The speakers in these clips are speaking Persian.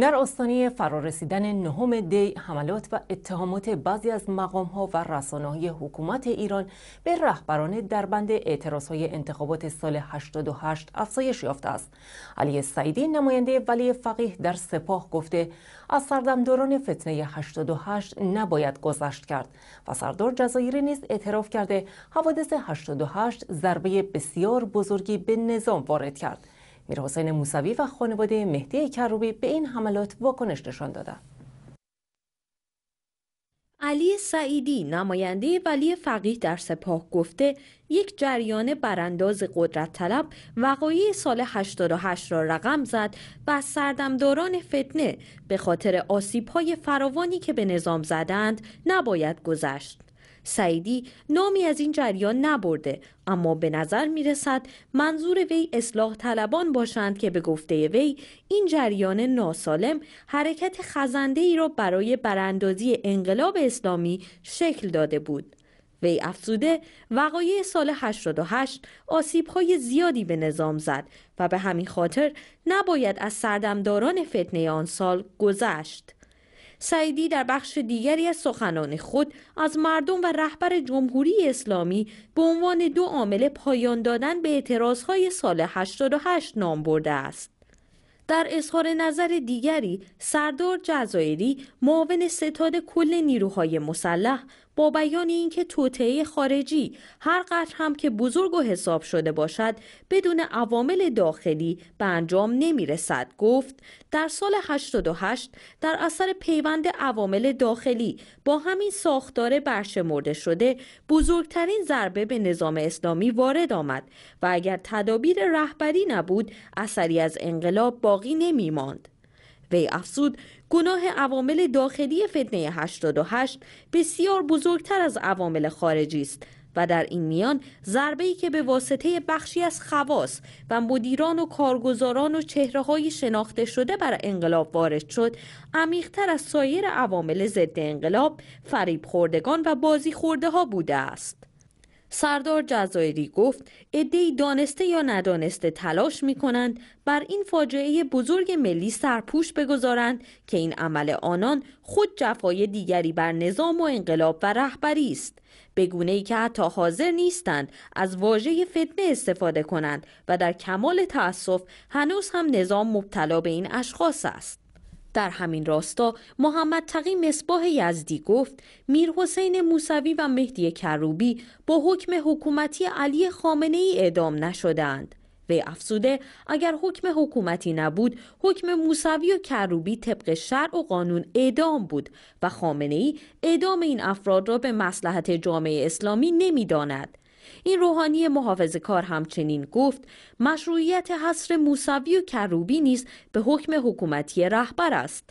در آستانه فرارسیدن نهم دی حملات و اتهامات بعضی از مقام ها و رسانه های حکومت ایران به رهبران در بند اعتراض های انتخابات سال 88 افزایش یافته است. علی سعیدی نماینده ولی فقیه در سپاه گفته از سردمداران فتنه 88 نباید گذشت کرد و سردار جزایری نیز اعتراف کرده حوادث 88 ضربه بسیار بزرگی به نظام وارد کرد. میرحسین موسوی و خانواده مهدی کروبی به این حملات واکنش نشان دادند. علی سعیدی نماینده ولی فقیه در سپاه گفته یک جریان برانداز قدرت طلب وقایع سال 88 را رقم زد و سردمداران فتنه به خاطر آسیب فراوانی که به نظام زدند نباید گذشت. سعیدی نامی از این جریان نبرده اما به نظر می رسد منظور وی اصلاح طلبان باشند که به گفته وی این جریان ناسالم حرکت خزنده ای را برای براندازی انقلاب اسلامی شکل داده بود. وی افزوده وقایع سال 88 آسیب های زیادی به نظام زد و به همین خاطر نباید از سردمداران فتنه آن سال گذشت. سعیدی در بخش دیگری از سخنان خود از مردم و رهبر جمهوری اسلامی به عنوان دو عامل پایان دادن به اعتراضهای سال 88 نام برده است. در اظهار نظر دیگری سردار جزایری معاون ستاد کل نیروهای مسلح با بیان اینکه توطعه خارجی هر قطر هم که بزرگ و حساب شده باشد بدون عوامل داخلی به انجام نمی رسد گفت در سال 88 در اثر پیوند عوامل داخلی با همین ساختار برشمرده شده بزرگترین ضربه به نظام اسلامی وارد آمد و اگر تدابیر رهبری نبود اثری از انقلاب باقی نمی ماند وی افزود گناه عوامل داخلی فتنه 88 بسیار بزرگتر از عوامل خارجی است و در این میان ضربه‌ای که به واسطه بخشی از خواص و مدیران و کارگزاران و چهره شناخته شده بر انقلاب وارد شد عمیقتر از سایر عوامل ضد انقلاب فریب خوردگان و بازی خورده ها بوده است سردار جزایری گفت عدهای دانسته یا ندانسته تلاش می کنند بر این فاجعه بزرگ ملی سرپوش بگذارند که این عمل آنان خود جفای دیگری بر نظام و انقلاب و رهبری است به ای که حتی حاضر نیستند از واژه فتنه استفاده کنند و در کمال تأسف هنوز هم نظام مبتلا به این اشخاص است در همین راستا محمد تقی مصباح یزدی گفت میر حسین موسوی و مهدی کروبی با حکم حکومتی علی خامنه ای اعدام نشدند. وی افزوده اگر حکم حکومتی نبود حکم موسوی و کروبی طبق شرع و قانون اعدام بود و خامنه ای اعدام این افراد را به مسلحت جامعه اسلامی نمیداند این روحانی محافظ کار همچنین گفت مشروعیت حصر موسوی و کروبی نیز به حکم حکومتی رهبر است.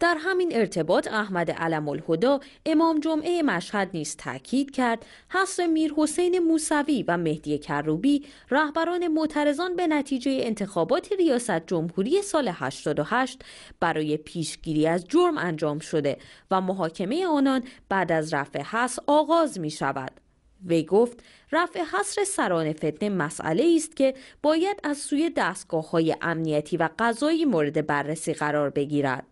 در همین ارتباط احمد علم الهدا امام جمعه مشهد نیز تاکید کرد حصر میر حسین موسوی و مهدی کروبی رهبران معترضان به نتیجه انتخابات ریاست جمهوری سال 88 برای پیشگیری از جرم انجام شده و محاکمه آنان بعد از رفع حس آغاز می شود. وی گفت رفع حصر سران فتنه مسئله است که باید از سوی دستگاه های امنیتی و قضایی مورد بررسی قرار بگیرد.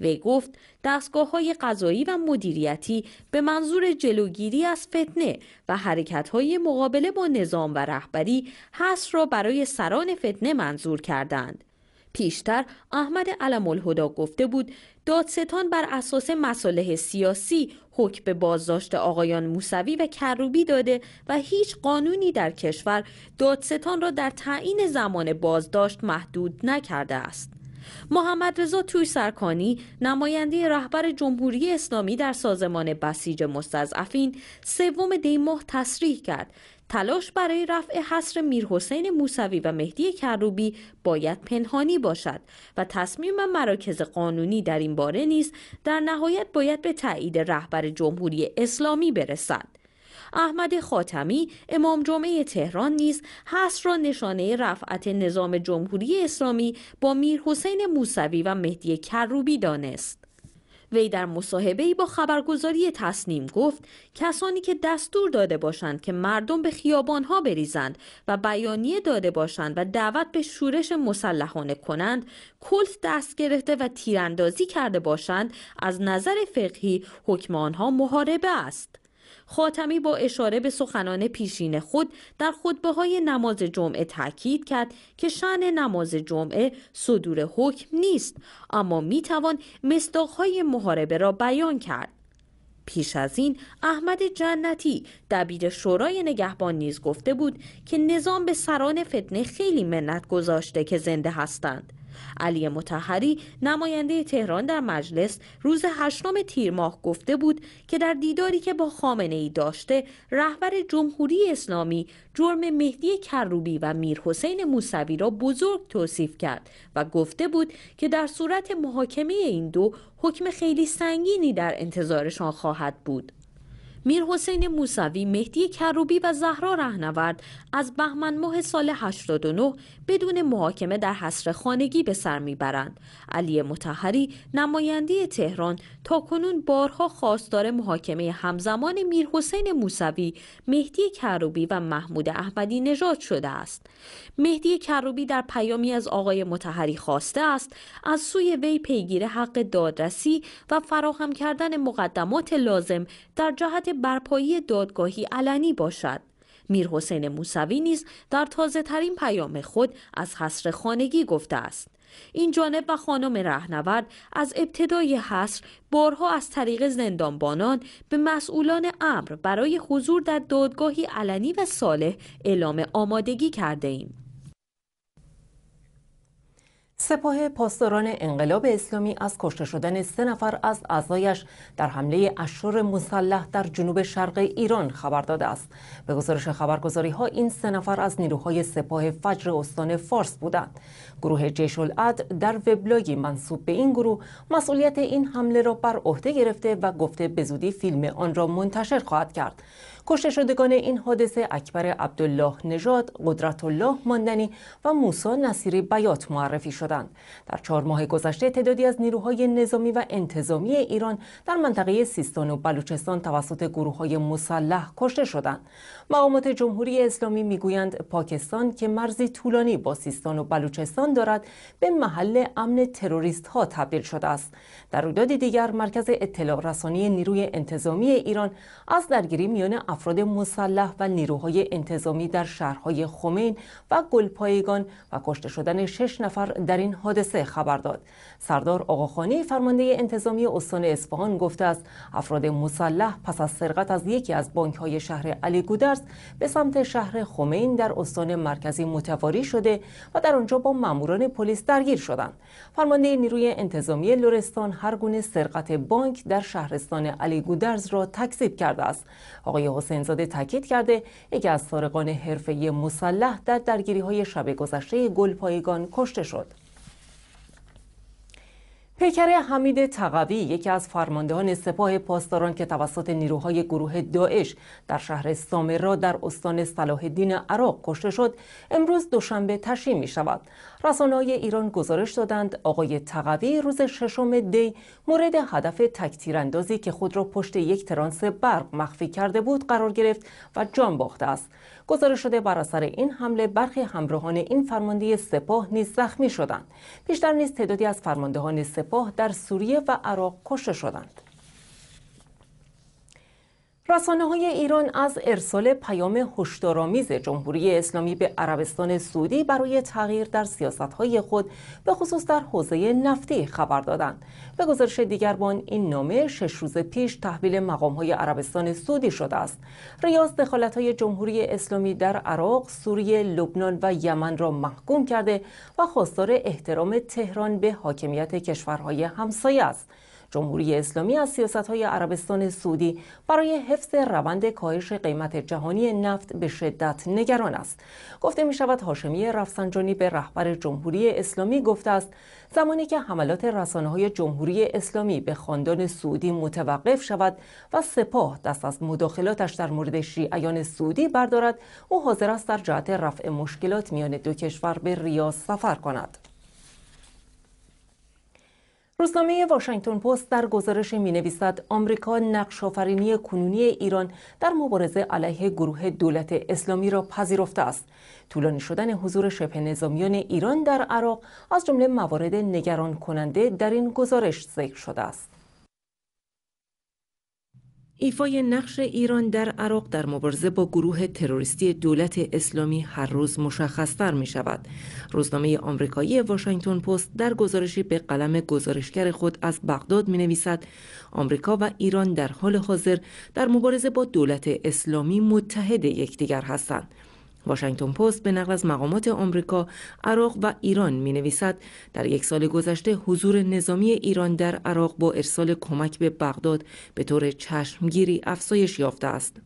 وی گفت دستگاه های قضایی و مدیریتی به منظور جلوگیری از فتنه و حرکت های مقابله با نظام و رهبری حصر را برای سران فتنه منظور کردند. پیشتر احمد علم الهدا گفته بود دادستان بر اساس مصالح سیاسی حکم به بازداشت آقایان موسوی و کروبی داده و هیچ قانونی در کشور دادستان را در تعیین زمان بازداشت محدود نکرده است. محمد رضا توی سرکانی نماینده رهبر جمهوری اسلامی در سازمان بسیج مستضعفین سوم دی ماه تصریح کرد تلاش برای رفع حصر میرحسین موسوی و مهدی کروبی باید پنهانی باشد و تصمیم مراکز قانونی در این باره نیز در نهایت باید به تایید رهبر جمهوری اسلامی برسد احمد خاتمی امام جمعه تهران نیز حصر را نشانه رفعت نظام جمهوری اسلامی با میرحسین موسوی و مهدی کروبی دانست وی در مصاحبه با خبرگزاری تصنیم گفت کسانی که دستور داده باشند که مردم به خیابانها بریزند و بیانیه داده باشند و دعوت به شورش مسلحانه کنند کلت دست گرفته و تیراندازی کرده باشند از نظر فقهی حکم آنها محاربه است خاتمی با اشاره به سخنان پیشین خود در خطبه های نماز جمعه تاکید کرد که شن نماز جمعه صدور حکم نیست اما می توان مصداقهای محاربه را بیان کرد پیش از این احمد جنتی دبیر شورای نگهبان نیز گفته بود که نظام به سران فتنه خیلی منت گذاشته که زنده هستند علی متحری نماینده تهران در مجلس روز هشتم تیر ماه گفته بود که در دیداری که با خامنه ای داشته رهبر جمهوری اسلامی جرم مهدی کروبی و میرحسین موسوی را بزرگ توصیف کرد و گفته بود که در صورت محاکمه این دو حکم خیلی سنگینی در انتظارشان خواهد بود میرحسین موسوی، مهدی کروبی و زهرا رهنورد از بهمن ماه سال 89 بدون محاکمه در حصر خانگی به سر میبرند. علی متحری نماینده تهران تا کنون بارها خواستار محاکمه همزمان میرحسین موسوی، مهدی کروبی و محمود احمدی نژاد شده است. مهدی کروبی در پیامی از آقای متحری خواسته است از سوی وی پیگیر حق دادرسی و فراهم کردن مقدمات لازم در جهت برپایی دادگاهی علنی باشد میر حسین موسوی نیز در تازه ترین پیام خود از حصر خانگی گفته است این جانب و خانم رهنورد از ابتدای حصر بارها از طریق زندانبانان به مسئولان امر برای حضور در دادگاهی علنی و صالح اعلام آمادگی کرده ایم. سپاه پاسداران انقلاب اسلامی از کشته شدن سه نفر از اعضایش در حمله اشور مسلح در جنوب شرق ایران خبر داده است. به گزارش خبرگزاری ها این سه نفر از نیروهای سپاه فجر استان فارس بودند. گروه جیش العد در وبلاگی منصوب به این گروه مسئولیت این حمله را بر عهده گرفته و گفته به زودی فیلم آن را منتشر خواهد کرد. کشته شدگان این حادثه اکبر عبدالله نژاد قدرت الله ماندنی و موسی نصیری بیات معرفی شدند در چهار ماه گذشته تعدادی از نیروهای نظامی و انتظامی ایران در منطقه سیستان و بلوچستان توسط گروههای مسلح کشته شدند مقامات جمهوری اسلامی میگویند پاکستان که مرزی طولانی با سیستان و بلوچستان دارد به محل امن تروریست ها تبدیل شده است در رویداد دیگر مرکز اطلاع رسانی نیروی انتظامی ایران از درگیری میان افراد مسلح و نیروهای انتظامی در شهرهای خمین و گلپایگان و کشته شدن شش نفر در این حادثه خبر داد سردار آقاخانی فرمانده انتظامی استان اصفهان گفته است افراد مسلح پس از سرقت از یکی از بانکهای شهر علی گودرز به سمت شهر خمین در استان مرکزی متواری شده و در آنجا با ماموران پلیس درگیر شدند فرمانده نیروی انتظامی لرستان هر گونه سرقت بانک در شهرستان علی گودرز را تکذیب کرده است آقای حسینزاده تاکید کرده یکی از سارقان حرفه‌ای مسلح در درگیری های شب گذشته گلپایگان کشته شد. پیکر حمید تقوی یکی از فرماندهان سپاه پاسداران که توسط نیروهای گروه داعش در شهر سامرا در استان صلاح الدین عراق کشته شد امروز دوشنبه تشییع می شود رسانه های ایران گزارش دادند آقای تقوی روز ششم دی مورد هدف اندازی که خود را پشت یک ترانس برق مخفی کرده بود قرار گرفت و جان باخته است گزارش شده بر اثر این حمله برخی همراهان این فرمانده سپاه نیز زخمی شدند بیشتر نیز تعدادی از فرماندهان سپاه در سوریه و عراق کشته شدند رسانه های ایران از ارسال پیام هشدارآمیز جمهوری اسلامی به عربستان سعودی برای تغییر در سیاست های خود به خصوص در حوزه نفتی خبر دادند. به گزارش دیگربان این نامه شش روز پیش تحویل مقام های عربستان سعودی شده است. ریاض دخالت های جمهوری اسلامی در عراق، سوریه، لبنان و یمن را محکوم کرده و خواستار احترام تهران به حاکمیت کشورهای همسایه است. جمهوری اسلامی از سیاست های عربستان سعودی برای حفظ روند کاهش قیمت جهانی نفت به شدت نگران است گفته می شود هاشمی رفسنجانی به رهبر جمهوری اسلامی گفته است زمانی که حملات رسانه های جمهوری اسلامی به خاندان سعودی متوقف شود و سپاه دست از مداخلاتش در مورد شیعیان سعودی بردارد او حاضر است در جهت رفع مشکلات میان دو کشور به ریاض سفر کند روزنامه واشنگتن پست در گزارش می نویسد آمریکا نقش کنونی ایران در مبارزه علیه گروه دولت اسلامی را پذیرفته است. طولانی شدن حضور شبه نظامیان ایران در عراق از جمله موارد نگران کننده در این گزارش ذکر شده است. ایفای نقش ایران در عراق در مبارزه با گروه تروریستی دولت اسلامی هر روز مشخصتر می شود. روزنامه آمریکایی واشنگتن پست در گزارشی به قلم گزارشگر خود از بغداد می نویسد آمریکا و ایران در حال حاضر در مبارزه با دولت اسلامی متحد یکدیگر هستند. واشنگتن پست به نقل از مقامات آمریکا، عراق و ایران می نویسد در یک سال گذشته حضور نظامی ایران در عراق با ارسال کمک به بغداد به طور چشمگیری افزایش یافته است.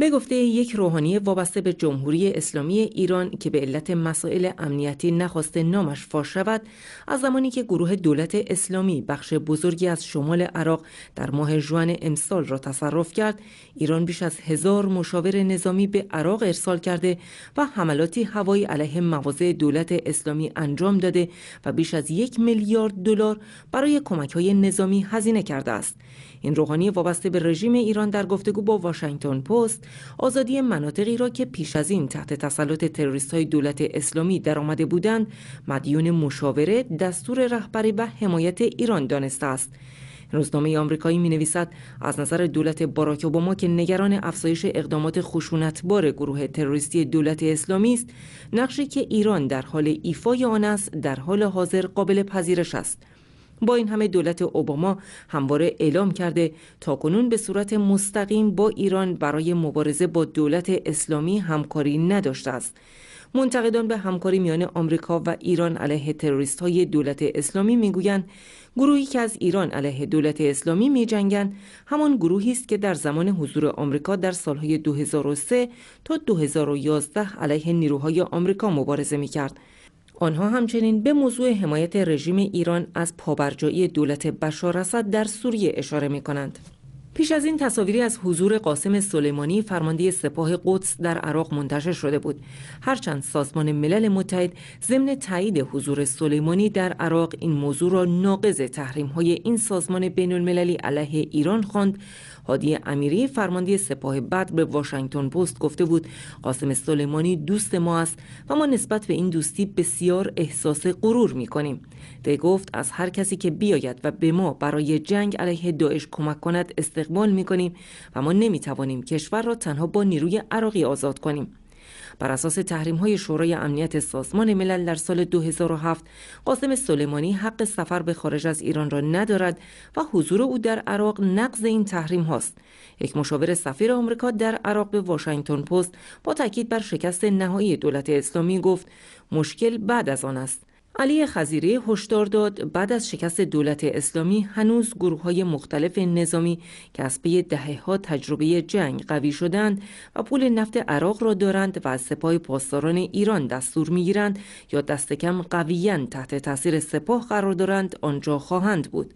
به گفته یک روحانی وابسته به جمهوری اسلامی ایران که به علت مسائل امنیتی نخواسته نامش فاش شود از زمانی که گروه دولت اسلامی بخش بزرگی از شمال عراق در ماه ژوئن امسال را تصرف کرد ایران بیش از هزار مشاور نظامی به عراق ارسال کرده و حملاتی هوایی علیه مواضع دولت اسلامی انجام داده و بیش از یک میلیارد دلار برای کمک های نظامی هزینه کرده است این روحانی وابسته به رژیم ایران در گفتگو با واشنگتن پست آزادی مناطقی را که پیش از این تحت تسلط تروریست های دولت اسلامی درآمده بودند مدیون مشاوره دستور رهبری و حمایت ایران دانسته است روزنامه آمریکایی می نویسد از نظر دولت باراک اوباما که نگران افزایش اقدامات خشونتبار گروه تروریستی دولت اسلامی است نقشی که ایران در حال ایفای آن است در حال حاضر قابل پذیرش است با این همه دولت اوباما همواره اعلام کرده تا کنون به صورت مستقیم با ایران برای مبارزه با دولت اسلامی همکاری نداشته است. منتقدان به همکاری میان آمریکا و ایران علیه تروریست های دولت اسلامی میگویند گروهی که از ایران علیه دولت اسلامی میجنگند همان گروهی است که در زمان حضور آمریکا در سالهای 2003 تا 2011 علیه نیروهای آمریکا مبارزه میکرد. آنها همچنین به موضوع حمایت رژیم ایران از پابرجایی دولت بشار اسد در سوریه اشاره می کنند. پیش از این تصاویری از حضور قاسم سلیمانی فرمانده سپاه قدس در عراق منتشر شده بود هرچند سازمان ملل متحد ضمن تایید حضور سلیمانی در عراق این موضوع را ناقض تحریم های این سازمان بین المللی علیه ایران خواند هادی امیری فرمانده سپاه بدر به واشنگتن پست گفته بود قاسم سلیمانی دوست ما است و ما نسبت به این دوستی بسیار احساس غرور می کنیم وی گفت از هر کسی که بیاید و به ما برای جنگ علیه داعش کمک کند استقبال می کنیم و ما نمی توانیم کشور را تنها با نیروی عراقی آزاد کنیم بر اساس تحریم های شورای امنیت سازمان ملل در سال 2007 قاسم سلیمانی حق سفر به خارج از ایران را ندارد و حضور او در عراق نقض این تحریم هاست یک مشاور سفیر آمریکا در عراق به واشنگتن پست با تاکید بر شکست نهایی دولت اسلامی گفت مشکل بعد از آن است علی خزیری هشدار داد بعد از شکست دولت اسلامی هنوز گروه های مختلف نظامی که از پی دهه ها تجربه جنگ قوی شدند و پول نفت عراق را دارند و از سپاه پاسداران ایران دستور میگیرند یا دست کم قویا تحت تاثیر سپاه قرار دارند آنجا خواهند بود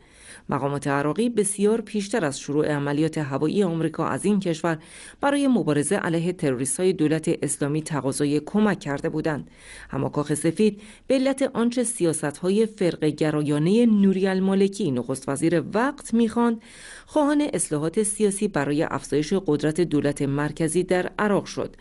مقامات عراقی بسیار پیشتر از شروع عملیات هوایی آمریکا از این کشور برای مبارزه علیه تروریست های دولت اسلامی تقاضای کمک کرده بودند اما کاخ سفید به علت آنچه سیاست های فرق گرایانه نوری المالکی نخست وزیر وقت میخواند خواهان اصلاحات سیاسی برای افزایش قدرت دولت مرکزی در عراق شد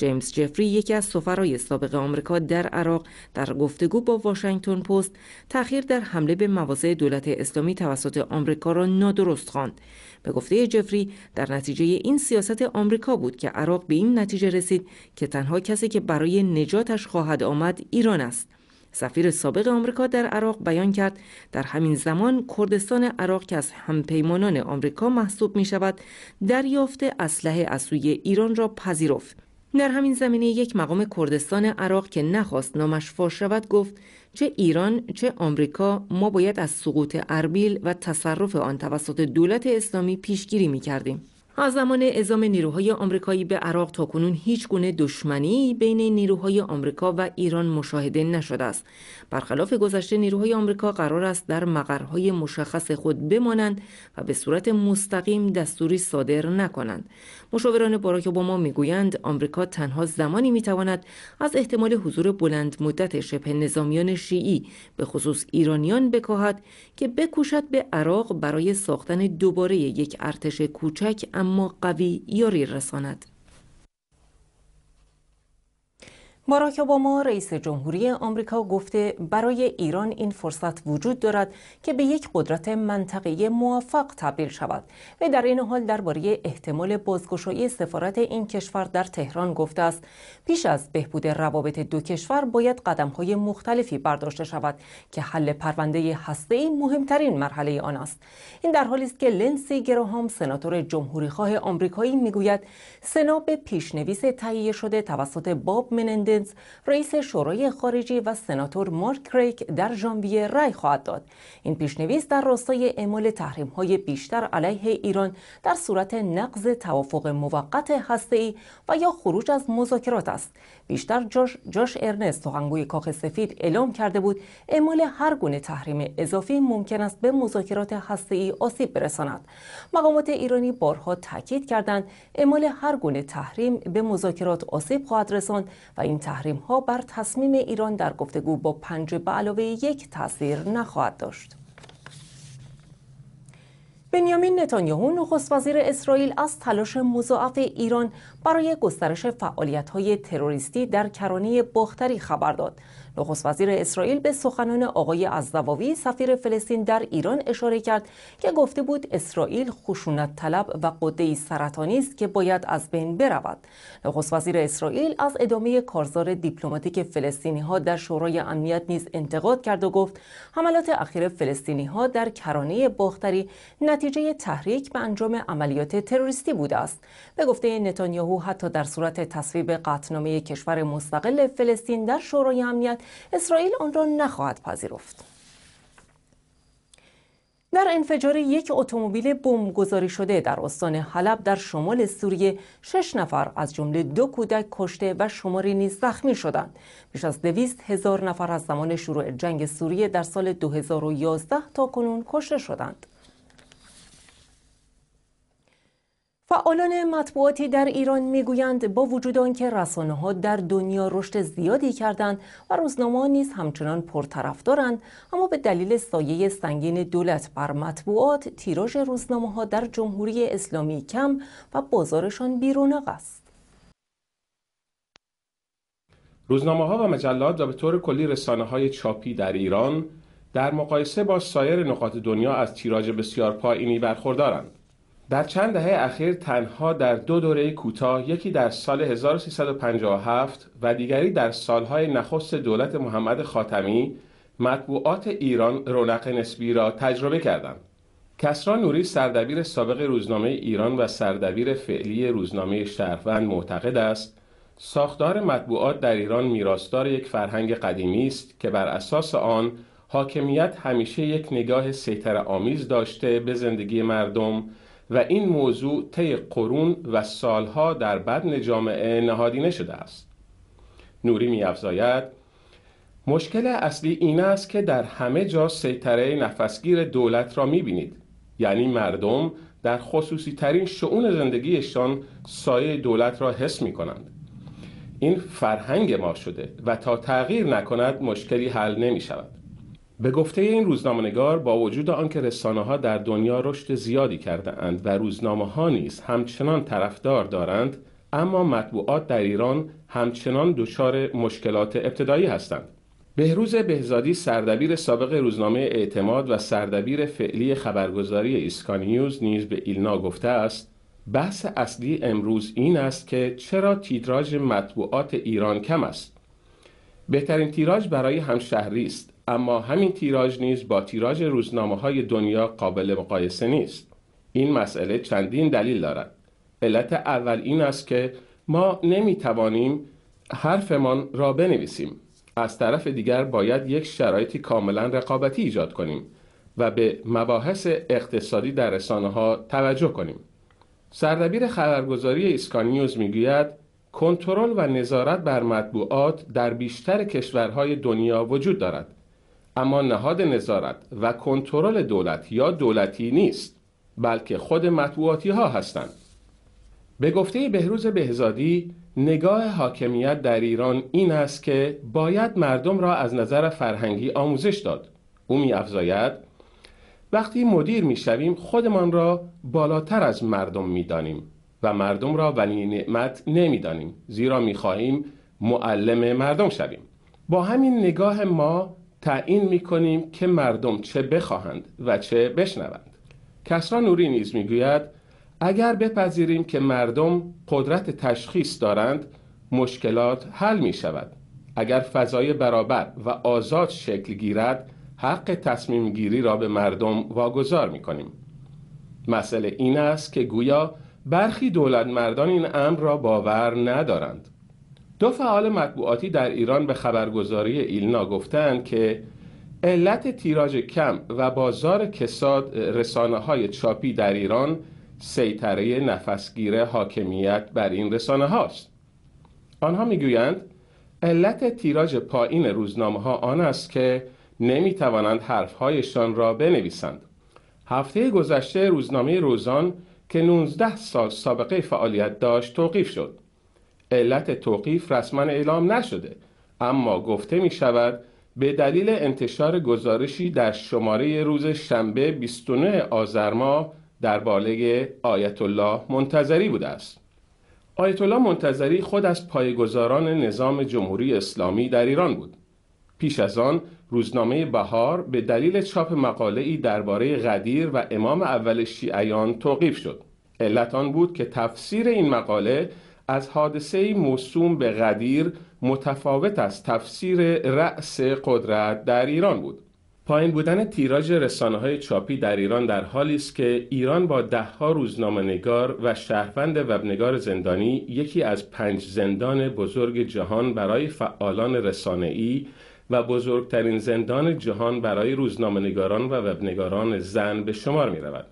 جیمز جفری یکی از سفرای سابق آمریکا در عراق در گفتگو با واشنگتن پست تأخیر در حمله به مواضع دولت اسلامی توسط آمریکا را نادرست خواند به گفته جفری در نتیجه این سیاست آمریکا بود که عراق به این نتیجه رسید که تنها کسی که برای نجاتش خواهد آمد ایران است سفیر سابق آمریکا در عراق بیان کرد در همین زمان کردستان عراق که از همپیمانان آمریکا محسوب می شود دریافت اسلحه از سوی ایران را پذیرفت در همین زمینه یک مقام کردستان عراق که نخواست نامش فاش شود گفت چه ایران چه آمریکا ما باید از سقوط اربیل و تصرف آن توسط دولت اسلامی پیشگیری می کردیم. از زمان اعزام نیروهای آمریکایی به عراق تا کنون هیچ گونه دشمنی بین نیروهای آمریکا و ایران مشاهده نشده است برخلاف گذشته نیروهای آمریکا قرار است در مقرهای مشخص خود بمانند و به صورت مستقیم دستوری صادر نکنند مشاوران باراک اوباما میگویند آمریکا تنها زمانی میتواند از احتمال حضور بلند مدت شبه نظامیان شیعی به خصوص ایرانیان بکاهد که بکوشد به عراق برای ساختن دوباره یک ارتش کوچک اما قوی یاری رساند باراک اوباما رئیس جمهوری آمریکا گفته برای ایران این فرصت وجود دارد که به یک قدرت منطقه موفق تبدیل شود و در این حال درباره احتمال بازگشایی سفارت این کشور در تهران گفته است پیش از بهبود روابط دو کشور باید قدمهای مختلفی برداشته شود که حل پرونده هسته ای مهمترین مرحله آن است این در حالی است که لنسی گراهام سناتور خواه آمریکایی میگوید سنا به پیشنویس تهیه شده توسط باب مننده رئیس شورای خارجی و سناتور مارک کریک در ژانویه رای خواهد داد این پیشنویس در راستای اعمال تحریم‌های بیشتر علیه ایران در صورت نقض توافق موقت ای و یا خروج از مذاکرات است بیشتر جاش, جاش ارنست سخنگوی کاخ سفید اعلام کرده بود اعمال هر گونه تحریم اضافی ممکن است به مذاکرات ای آسیب برساند مقامات ایرانی بارها تاکید کردند اعمال هر گونه تحریم به مذاکرات آسیب خواهد رساند و این تحریم ها بر تصمیم ایران در گفتگو با پنج به علاوه یک تاثیر نخواهد داشت. بنیامین نتانیاهو نخست وزیر اسرائیل از تلاش مضاعف ایران برای گسترش فعالیت‌های تروریستی در کرانه باختری خبر داد. نخست وزیر اسرائیل به سخنان آقای ازدواوی سفیر فلسطین در ایران اشاره کرد که گفته بود اسرائیل خشونت طلب و قده سرطانی است که باید از بین برود. نخست وزیر اسرائیل از ادامه کارزار دیپلماتیک فلسطینی ها در شورای امنیت نیز انتقاد کرد و گفت حملات اخیر فلسطینی ها در کرانه باختری نتیجه تحریک به انجام عملیات تروریستی بوده است به گفته نتانیاهو حتی در صورت تصویب قطعنامه کشور مستقل فلسطین در شورای امنیت اسرائیل آن را نخواهد پذیرفت در انفجار یک اتومبیل گذاری شده در استان حلب در شمال سوریه شش نفر از جمله دو کودک کشته و شماری نیز زخمی شدند بیش از دویست هزار نفر از زمان شروع جنگ سوریه در سال 2011 تا کنون کشته شدند فعالان مطبوعاتی در ایران میگویند با وجود آنکه رسانه ها در دنیا رشد زیادی کردند و روزنامه نیز همچنان پرطرفدارند اما به دلیل سایه سنگین دولت بر مطبوعات تیراژ روزنامه ها در جمهوری اسلامی کم و بازارشان بیرونق است روزنامه ها و مجلات و به طور کلی رسانه های چاپی در ایران در مقایسه با سایر نقاط دنیا از تیراژ بسیار پایینی برخوردارند در چند دهه اخیر تنها در دو دوره کوتاه یکی در سال 1357 و دیگری در سالهای نخست دولت محمد خاتمی مطبوعات ایران رونق نسبی را تجربه کردند. کسرا نوری سردبیر سابق روزنامه ایران و سردبیر فعلی روزنامه شهروند معتقد است ساختار مطبوعات در ایران میراستار یک فرهنگ قدیمی است که بر اساس آن حاکمیت همیشه یک نگاه سیتر آمیز داشته به زندگی مردم و این موضوع طی قرون و سالها در بدن جامعه نهادینه شده است نوری میافزاید مشکل اصلی این است که در همه جا سیطره نفسگیر دولت را میبینید یعنی مردم در خصوصی ترین شعون زندگیشان سایه دولت را حس می کنند. این فرهنگ ما شده و تا تغییر نکند مشکلی حل نمی شود. به گفته این روزنامه‌نگار با وجود آنکه رسانه ها در دنیا رشد زیادی کرده اند و روزنامه ها نیز همچنان طرفدار دارند اما مطبوعات در ایران همچنان دچار مشکلات ابتدایی هستند بهروز بهزادی سردبیر سابق روزنامه اعتماد و سردبیر فعلی خبرگزاری اسکانیوز نیز به ایلنا گفته است بحث اصلی امروز این است که چرا تیتراژ مطبوعات ایران کم است بهترین تیراژ برای همشهری است اما همین تیراژ نیز با تیراژ روزنامه های دنیا قابل مقایسه نیست این مسئله چندین دلیل دارد علت اول این است که ما نمی توانیم حرفمان را بنویسیم از طرف دیگر باید یک شرایطی کاملا رقابتی ایجاد کنیم و به مباحث اقتصادی در رسانه ها توجه کنیم سردبیر خبرگزاری می میگوید کنترل و نظارت بر مطبوعات در بیشتر کشورهای دنیا وجود دارد اما نهاد نظارت و کنترل دولت یا دولتی نیست بلکه خود مطبوعاتی ها هستند به گفته بهروز بهزادی نگاه حاکمیت در ایران این است که باید مردم را از نظر فرهنگی آموزش داد او میافزاید وقتی مدیر میشویم خودمان را بالاتر از مردم میدانیم و مردم را ولی نعمت نمیدانیم زیرا خواهیم معلم مردم شویم با همین نگاه ما تعیین میکنیم که مردم چه بخواهند و چه بشنوند کسرا نوری نیز میگوید اگر بپذیریم که مردم قدرت تشخیص دارند مشکلات حل می شود اگر فضای برابر و آزاد شکل گیرد حق تصمیم گیری را به مردم واگذار می کنیم مسئله این است که گویا برخی دولت مردان این امر را باور ندارند دو فعال مطبوعاتی در ایران به خبرگزاری ایلنا گفتند که علت تیراژ کم و بازار کساد رسانه های چاپی در ایران سیطره نفسگیر حاکمیت بر این رسانه هاست آنها میگویند علت تیراژ پایین روزنامه ها آن است که نمی توانند حرفهایشان را بنویسند هفته گذشته روزنامه روزان که 19 سال سابقه فعالیت داشت توقیف شد علت توقیف رسما اعلام نشده اما گفته می شود به دلیل انتشار گزارشی در شماره روز شنبه 29 آذر ماه در باله آیت الله منتظری بوده است آیت الله منتظری خود از پایگزاران نظام جمهوری اسلامی در ایران بود پیش از آن روزنامه بهار به دلیل چاپ مقاله‌ای درباره غدیر و امام اول شیعیان توقیف شد علت آن بود که تفسیر این مقاله از حادثه موسوم به قدیر متفاوت از تفسیر رأس قدرت در ایران بود پایین بودن تیراژ رسانه های چاپی در ایران در حالی است که ایران با دهها روزنامه نگار و شهروند وبنگار زندانی یکی از پنج زندان بزرگ جهان برای فعالان رسانه ای و بزرگترین زندان جهان برای روزنامه نگاران و وبنگاران زن به شمار می رود.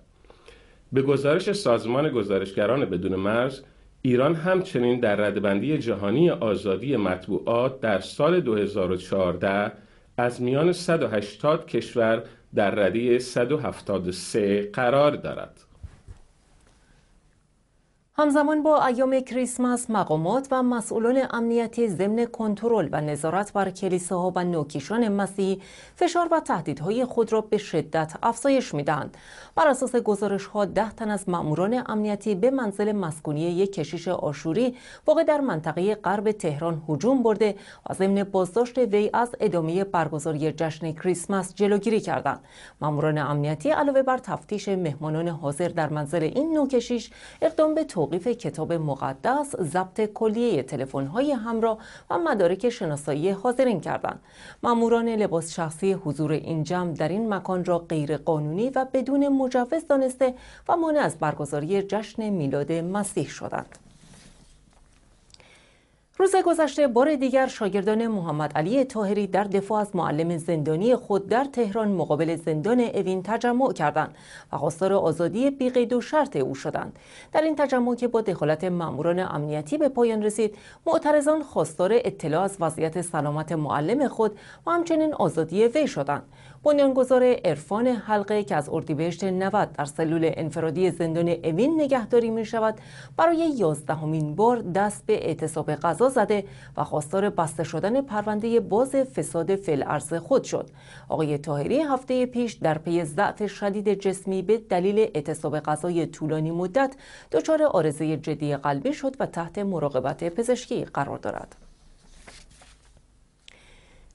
به گزارش سازمان گزارشگران بدون مرز ایران همچنین در ردبندی جهانی آزادی مطبوعات در سال 2014 از میان 180 کشور در رده 173 قرار دارد. همزمان با ایام کریسمس مقامات و مسئولان امنیتی ضمن کنترل و نظارت بر کلیساها و نوکیشان مسیح فشار و تهدیدهای خود را به شدت افزایش میدهند بر اساس گزارش ها ده تن از ماموران امنیتی به منزل مسکونی یک کشیش آشوری واقع در منطقه غرب تهران هجوم برده و ضمن بازداشت وی از ادامه برگزاری جشن کریسمس جلوگیری کردند ماموران امنیتی علاوه بر تفتیش مهمانان حاضر در منزل این نوکشیش اقدام به توقیف کتاب مقدس ضبط کلیه های همراه و مدارک شناسایی حاضرین کردند ماموران لباس شخصی حضور این جمع در این مکان را غیر قانونی و بدون مجوز دانسته و مانع از برگزاری جشن میلاد مسیح شدند روز گذشته بار دیگر شاگردان محمد علی تاهری در دفاع از معلم زندانی خود در تهران مقابل زندان اوین تجمع کردند و خواستار آزادی بیقید و شرط او شدند در این تجمع که با دخالت ماموران امنیتی به پایان رسید معترضان خواستار اطلاع از وضعیت سلامت معلم خود و همچنین آزادی وی شدند بنیانگذار عرفان حلقه که از اردیبهشت 90 در سلول انفرادی زندان اوین نگهداری می شود برای یازدهمین بار دست به اعتصاب غذا زده و خواستار بسته شدن پرونده باز فساد فلعرز خود شد آقای تاهری هفته پیش در پی ضعف شدید جسمی به دلیل اعتصاب غذای طولانی مدت دچار آرزه جدی قلبی شد و تحت مراقبت پزشکی قرار دارد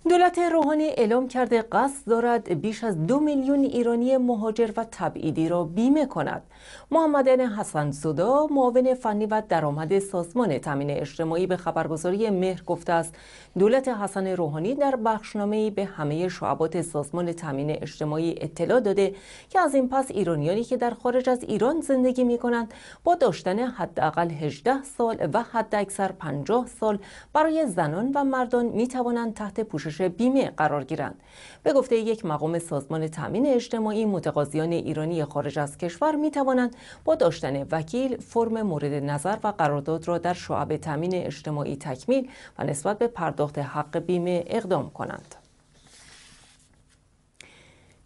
دولت روحانی اعلام کرده قصد دارد بیش از دو میلیون ایرانی مهاجر و تبعیدی را بیمه کند. محمد حسن زودا معاون فنی و درآمد سازمان تامین اجتماعی به خبرگزاری مهر گفته است دولت حسن روحانی در بخشنامه به همه شعبات سازمان تامین اجتماعی اطلاع داده که از این پس ایرانیانی که در خارج از ایران زندگی می کنند با داشتن حداقل 18 سال و حداکثر 50 سال برای زنان و مردان می توانند تحت پوشش بیمه قرار گیرند به گفته یک مقام سازمان تامین اجتماعی متقاضیان ایرانی خارج از کشور می توانند با داشتن وکیل فرم مورد نظر و قرارداد را در شعب تامین اجتماعی تکمیل و نسبت به پرداخت حق بیمه اقدام کنند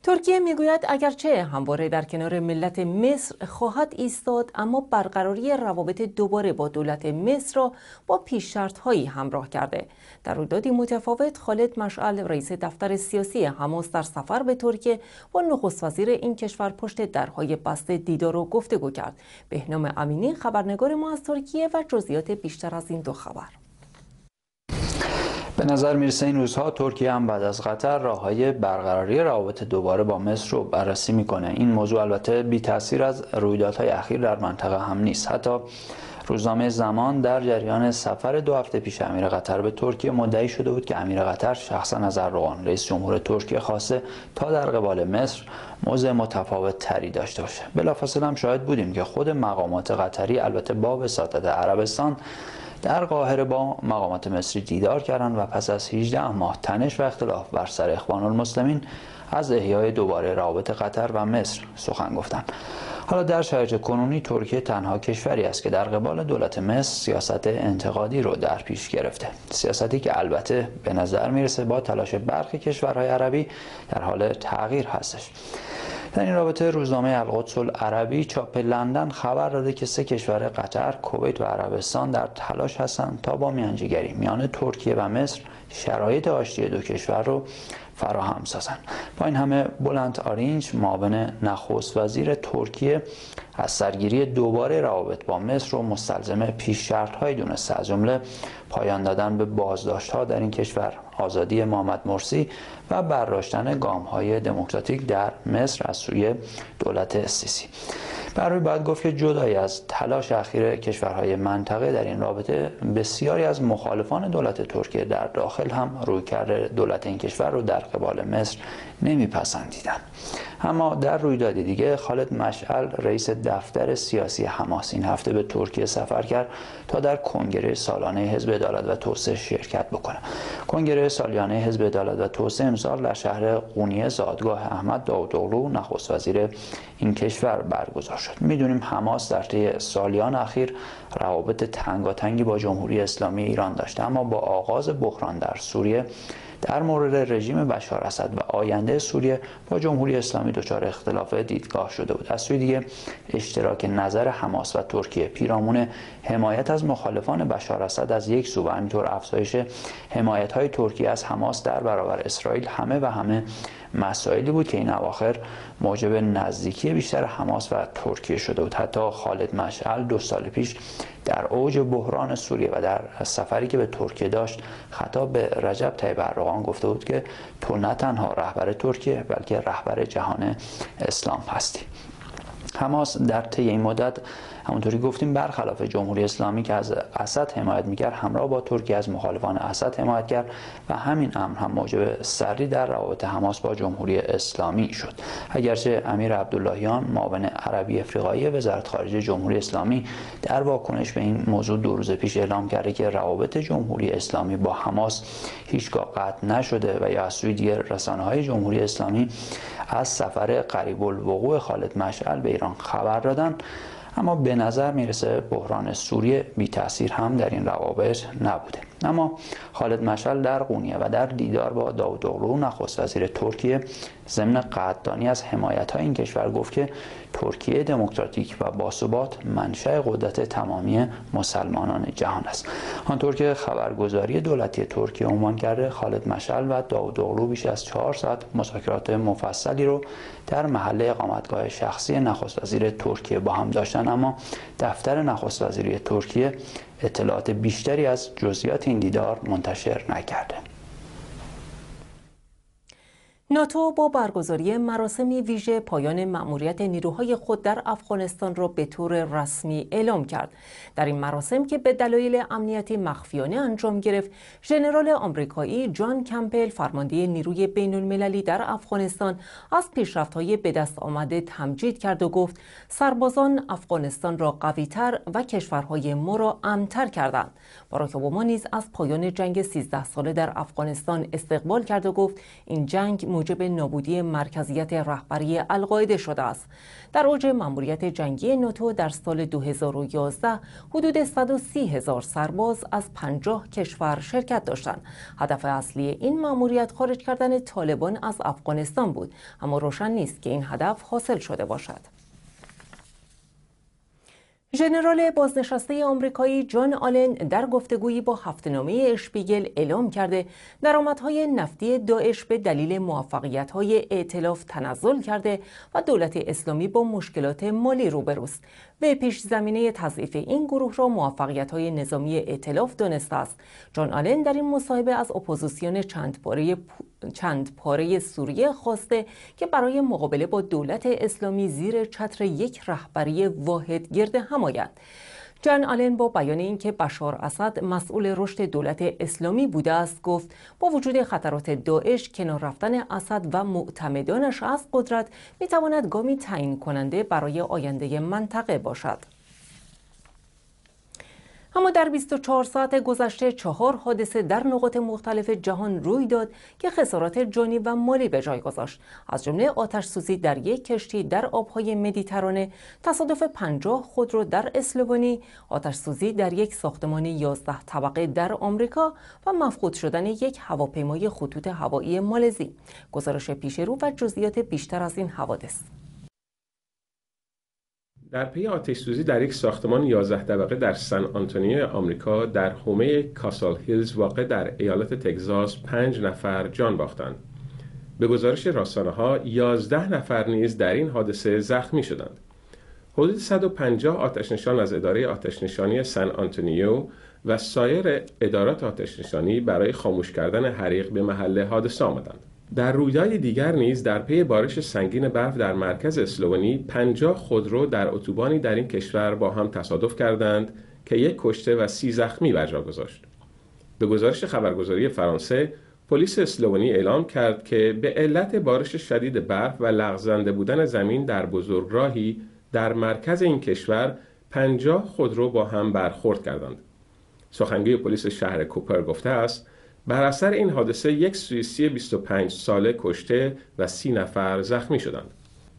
ترکیه میگوید اگرچه همواره در کنار ملت مصر خواهد ایستاد اما برقراری روابط دوباره با دولت مصر را با پیش هایی همراه کرده در رویدادی متفاوت خالد مشعل رئیس دفتر سیاسی حماس در سفر به ترکیه با نخست وزیر این کشور پشت درهای بسته دیدار و گفتگو کرد بهنام امینی خبرنگار ما از ترکیه و جزئیات بیشتر از این دو خبر به نظر میرسه این روزها ترکیه هم بعد از قطر های برقراری روابط دوباره با مصر رو بررسی میکنه این موضوع البته بی تاثیر از رویدادهای اخیر در منطقه هم نیست حتی روزنامه زمان در جریان سفر دو هفته پیش امیر قطر به ترکیه مدعی شده بود که امیر قطر شخصا از اردوغان رئیس جمهور ترکیه خواسته تا در قبال مصر موضع متفاوت تری داشته باشه بلافاصله هم شاهد بودیم که خود مقامات قطری البته با وساطت عربستان در قاهره با مقامات مصری دیدار کردند و پس از 18 ماه تنش و اختلاف بر سر اخوان المسلمین از احیای دوباره رابط قطر و مصر سخن گفتند حالا در شرایط کنونی ترکیه تنها کشوری است که در قبال دولت مصر سیاست انتقادی رو در پیش گرفته سیاستی که البته به نظر میرسه با تلاش برخی کشورهای عربی در حال تغییر هستش در این رابطه روزنامه القدس العربی چاپ لندن خبر داده که سه کشور قطر، کویت و عربستان در تلاش هستند تا با میانجیگری میان ترکیه و مصر شرایط آشتی دو کشور رو فراهم سازند با این همه بلند آرینج معاون نخست وزیر ترکیه از سرگیری دوباره روابط با مصر رو مستلزم پیش شرط های دونسته از جمله پایان دادن به بازداشت ها در این کشور آزادی محمد مرسی و برداشتن گام های دموکراتیک در مصر از سوی دولت سیسی بر باید گفت که جدایی از تلاش اخیر کشورهای منطقه در این رابطه بسیاری از مخالفان دولت ترکیه در داخل هم روی کرده دولت این کشور رو در قبال مصر نمیپسندیدند اما در رویداد دیگه خالد مشعل رئیس دفتر سیاسی حماس این هفته به ترکیه سفر کرد تا در کنگره سالانه حزب عدالت و توسعه شرکت بکنه کنگره سالانه حزب عدالت و توسعه امسال در شهر قونیه زادگاه احمد داوودوغلو نخست وزیر این کشور برگزار شد میدونیم حماس در طی سالیان اخیر روابط تنگاتنگی با جمهوری اسلامی ایران داشته اما با آغاز بحران در سوریه در مورد رژیم بشار اسد و آینده سوریه با جمهوری اسلامی دچار اختلاف دیدگاه شده بود از سوی دیگه اشتراک نظر حماس و ترکیه پیرامون حمایت از مخالفان بشار اسد از یک سو و همینطور افزایش حمایت های ترکیه از حماس در برابر اسرائیل همه و همه مسائلی بود که این اواخر موجب نزدیکی بیشتر حماس و ترکیه شده بود حتی خالد مشعل دو سال پیش در اوج بحران سوریه و در سفری که به ترکیه داشت خطاب به رجب طیب اردوغان گفته بود که تو نه تنها رهبر ترکیه بلکه رهبر جهان اسلام هستی حماس در طی این مدت همونطوری گفتیم برخلاف جمهوری اسلامی که از اسد حمایت میکرد همراه با ترکیه از مخالفان اسد حمایت کرد و همین امر هم موجب سری در روابط حماس با جمهوری اسلامی شد اگرچه امیر عبداللهیان معاون عربی افریقایی وزارت خارجه جمهوری اسلامی در واکنش به این موضوع دو روز پیش اعلام کرده که روابط جمهوری اسلامی با حماس هیچگاه قطع نشده و یا از سوی دیگر رسانه جمهوری اسلامی از سفر قریب الوقوع خالد مشعل به ایران خبر دادن اما به نظر میرسه بحران سوریه بی تاثیر هم در این روابط نبوده اما خالد مشعل در قونیه و در دیدار با داوود اوغلو نخست وزیر ترکیه ضمن قدردانی از حمایت های این کشور گفت که ترکیه دموکراتیک و باثبات منشأ قدرت تمامی مسلمانان جهان است آنطور که خبرگزاری دولتی ترکیه عنوان کرده خالد مشعل و اوغلو بیش از چهار ساعت مذاکرات مفصلی رو در محله اقامتگاه شخصی نخست وزیر ترکیه با هم داشتن اما دفتر نخست وزیری ترکیه اطلاعات بیشتری از جزئیات این دیدار منتشر نکرده ناتو با برگزاری مراسمی ویژه پایان مأموریت نیروهای خود در افغانستان را به طور رسمی اعلام کرد. در این مراسم که به دلایل امنیتی مخفیانه انجام گرفت، ژنرال آمریکایی جان کمپل فرمانده نیروی بین المللی در افغانستان از پیشرفت‌های به دست آمده تمجید کرد و گفت سربازان افغانستان را قویتر و کشورهای ما را امتر کردند. باراک اوباما نیز از پایان جنگ 13 ساله در افغانستان استقبال کرد و گفت این جنگ موجب نابودی مرکزیت رهبری القاعده شده است در اوج مأموریت جنگی ناتو در سال 2011 حدود 130 هزار سرباز از 50 کشور شرکت داشتند هدف اصلی این مأموریت خارج کردن طالبان از افغانستان بود اما روشن نیست که این هدف حاصل شده باشد ژنرال بازنشسته آمریکایی جان آلن در گفتگویی با هفتنامه اشپیگل اعلام کرده درآمدهای نفتی داعش به دلیل موفقیت‌های اعتلاف تنزل کرده و دولت اسلامی با مشکلات مالی روبروست و پیش زمینه تضعیف این گروه را موفقیت‌های نظامی اعتلاف دانسته است جان آلن در این مصاحبه از اپوزیسیون چند پاره چند سوریه خواسته که برای مقابله با دولت اسلامی زیر چتر یک رهبری واحد گرد هم جان آلن با بیان اینکه بشار اسد مسئول رشد دولت اسلامی بوده است گفت با وجود خطرات داعش کنار رفتن اسد و معتمدانش از قدرت میتواند گامی تعیین کننده برای آینده منطقه باشد اما در 24 ساعت گذشته چهار حادثه در نقاط مختلف جهان روی داد که خسارات جانی و مالی به جای گذاشت از جمله آتش سوزی در یک کشتی در آبهای مدیترانه تصادف 50 خودرو در اسلوونی آتش سوزی در یک ساختمان 11 طبقه در آمریکا و مفقود شدن یک هواپیمای خطوط هوایی مالزی گزارش پیش رو و جزئیات بیشتر از این حوادث در پی آتش سوزی در یک ساختمان 11 طبقه در سن آنتونیو آمریکا در حومه کاسال هیلز واقع در ایالت تگزاس پنج نفر جان باختند. به گزارش رسانه‌ها، ها 11 نفر نیز در این حادثه زخمی شدند. حدود 150 نشان از اداره آتش نشانی سن آنتونیو و سایر ادارات آتش نشانی برای خاموش کردن حریق به محل حادثه آمدند. در رویداد دیگر نیز در پی بارش سنگین برف در مرکز اسلوونی 50 خودرو در اتوبانی در این کشور با هم تصادف کردند که یک کشته و سی زخمی بر جا گذاشت. به گزارش خبرگزاری فرانسه، پلیس اسلوونی اعلام کرد که به علت بارش شدید برف و لغزنده بودن زمین در بزرگراهی در مرکز این کشور 50 خودرو با هم برخورد کردند. سخنگوی پلیس شهر کوپر گفته است بر اثر این حادثه یک سوئیسی 25 ساله کشته و سی نفر زخمی شدند.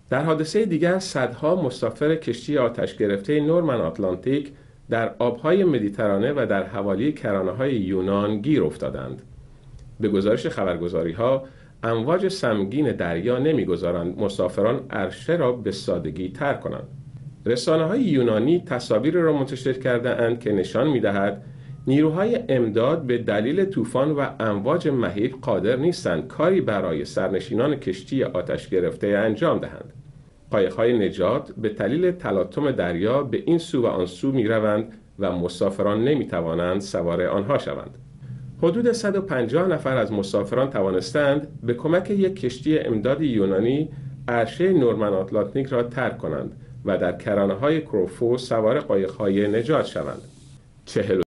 در حادثه دیگر صدها مسافر کشتی آتش گرفته نورمن آتلانتیک در آبهای مدیترانه و در حوالی کرانه های یونان گیر افتادند. به گزارش خبرگزاری ها امواج سمگین دریا نمیگذارند مسافران عرشه را به سادگی تر کنند. رسانه های یونانی تصاویر را منتشر کرده اند که نشان می دهد نیروهای امداد به دلیل طوفان و امواج مهیب قادر نیستند کاری برای سرنشینان کشتی آتش گرفته انجام دهند قایقهای نجات به دلیل تلاطم دریا به این سو و آن سو می روند و مسافران نمی توانند سوار آنها شوند حدود 150 نفر از مسافران توانستند به کمک یک کشتی امداد یونانی عرشه نورمن آتلانتیک را ترک کنند و در کرانه های کروفو سوار قایقهای نجات شوند.